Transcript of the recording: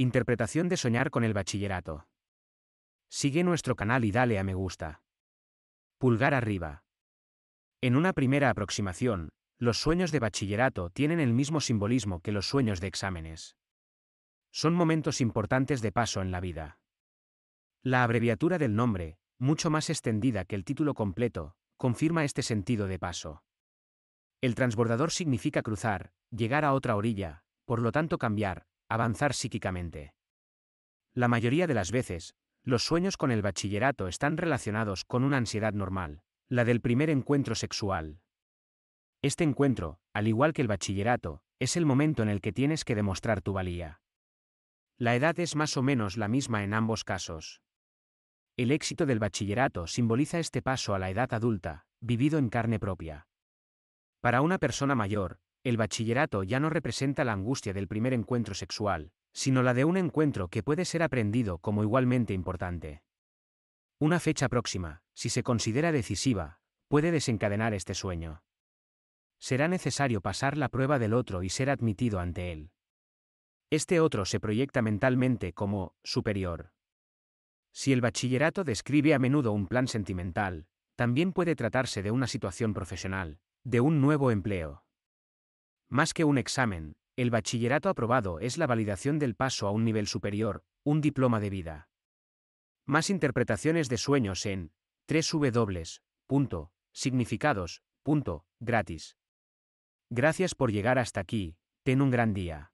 Interpretación de soñar con el bachillerato. Sigue nuestro canal y dale a me gusta. Pulgar arriba. En una primera aproximación, los sueños de bachillerato tienen el mismo simbolismo que los sueños de exámenes. Son momentos importantes de paso en la vida. La abreviatura del nombre, mucho más extendida que el título completo, confirma este sentido de paso. El transbordador significa cruzar, llegar a otra orilla, por lo tanto cambiar, avanzar psíquicamente. La mayoría de las veces, los sueños con el bachillerato están relacionados con una ansiedad normal, la del primer encuentro sexual. Este encuentro, al igual que el bachillerato, es el momento en el que tienes que demostrar tu valía. La edad es más o menos la misma en ambos casos. El éxito del bachillerato simboliza este paso a la edad adulta, vivido en carne propia. Para una persona mayor, el bachillerato ya no representa la angustia del primer encuentro sexual, sino la de un encuentro que puede ser aprendido como igualmente importante. Una fecha próxima, si se considera decisiva, puede desencadenar este sueño. Será necesario pasar la prueba del otro y ser admitido ante él. Este otro se proyecta mentalmente como superior. Si el bachillerato describe a menudo un plan sentimental, también puede tratarse de una situación profesional, de un nuevo empleo. Más que un examen, el bachillerato aprobado es la validación del paso a un nivel superior, un diploma de vida. Más interpretaciones de sueños en gratis. Gracias por llegar hasta aquí, ten un gran día.